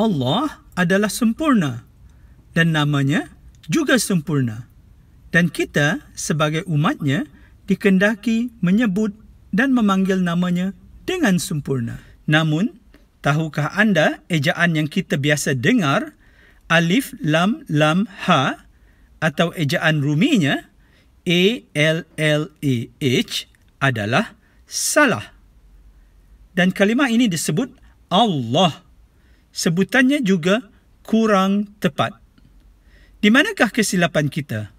Allah adalah sempurna dan namanya juga sempurna. Dan kita sebagai umatnya dikendaki menyebut dan memanggil namanya dengan sempurna. Namun, tahukah anda ejaan yang kita biasa dengar alif lam lam ha atau ejaan ruminya a l l e h adalah salah. Dan kalimah ini disebut Allah sebutannya juga kurang tepat. Di manakah kesilapan kita?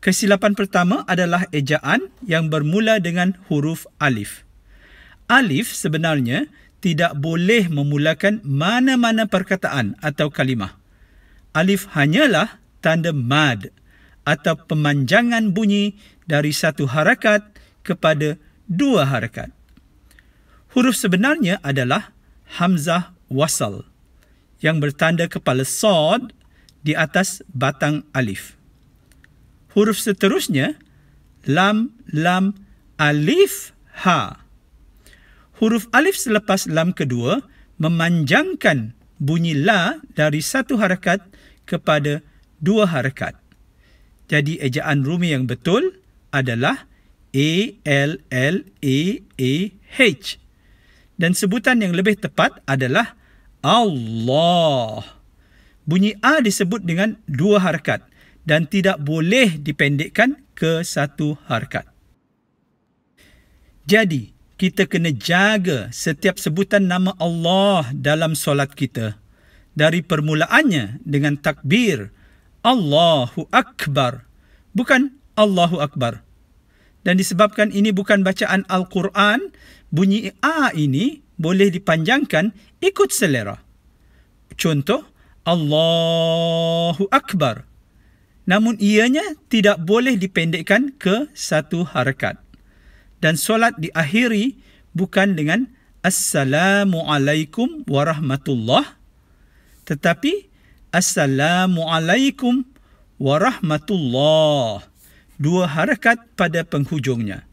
Kesilapan pertama adalah ejaan yang bermula dengan huruf alif. Alif sebenarnya tidak boleh memulakan mana-mana perkataan atau kalimah. Alif hanyalah tanda mad atau pemanjangan bunyi dari satu harakat kepada dua harakat. Huruf sebenarnya adalah hamzah wasal yang bertanda kepala sod di atas batang alif. Huruf seterusnya lam lam alif ha. Huruf alif selepas lam kedua memanjangkan bunyi la dari satu harakat kepada dua harakat. Jadi ejaan rumi yang betul adalah A L L A A H. Dan sebutan yang lebih tepat adalah Allah. Bunyi A disebut dengan dua harkat dan tidak boleh dipendekkan ke satu harkat. Jadi, kita kena jaga setiap sebutan nama Allah dalam solat kita. Dari permulaannya dengan takbir, Allahu Akbar. Bukan Allahu Akbar dan disebabkan ini bukan bacaan Al-Quran, bunyi A ini boleh dipanjangkan ikut selera. Contoh, Allahu Akbar. Namun ianya tidak boleh dipendekkan ke satu harakat. Dan solat diakhiri bukan dengan Assalamualaikum warahmatullah tetapi Assalamualaikum warahmatullah dua harakat pada penghujungnya.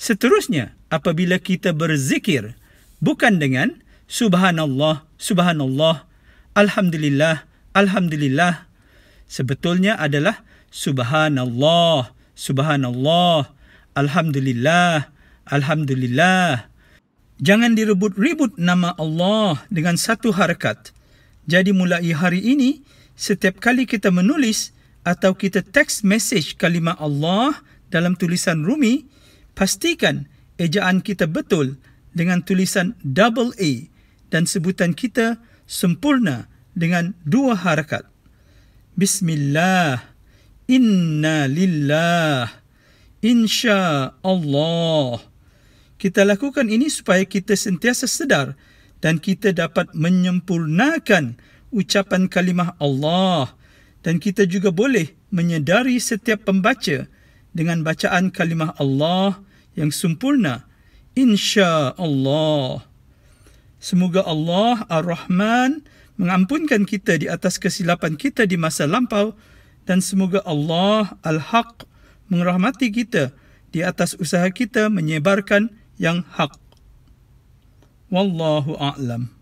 Seterusnya, apabila kita berzikir bukan dengan subhanallah, subhanallah, alhamdulillah, alhamdulillah, sebetulnya adalah subhanallah, subhanallah, alhamdulillah, alhamdulillah. Jangan direbut-rebut nama Allah dengan satu harakat. Jadi mulai hari ini, setiap kali kita menulis, atau kita text message kalimah Allah dalam tulisan rumi, pastikan ejaan kita betul dengan tulisan double A dan sebutan kita sempurna dengan dua harakat. Bismillah, inna lillah, insya Allah. Kita lakukan ini supaya kita sentiasa sedar dan kita dapat menyempurnakan ucapan kalimah Allah dan kita juga boleh menyedari setiap pembaca dengan bacaan kalimah Allah yang sempurna insya Allah semoga Allah Ar-Rahman mengampunkan kita di atas kesilapan kita di masa lampau dan semoga Allah Al-Haq mengrahmati kita di atas usaha kita menyebarkan yang hak wallahu a'lam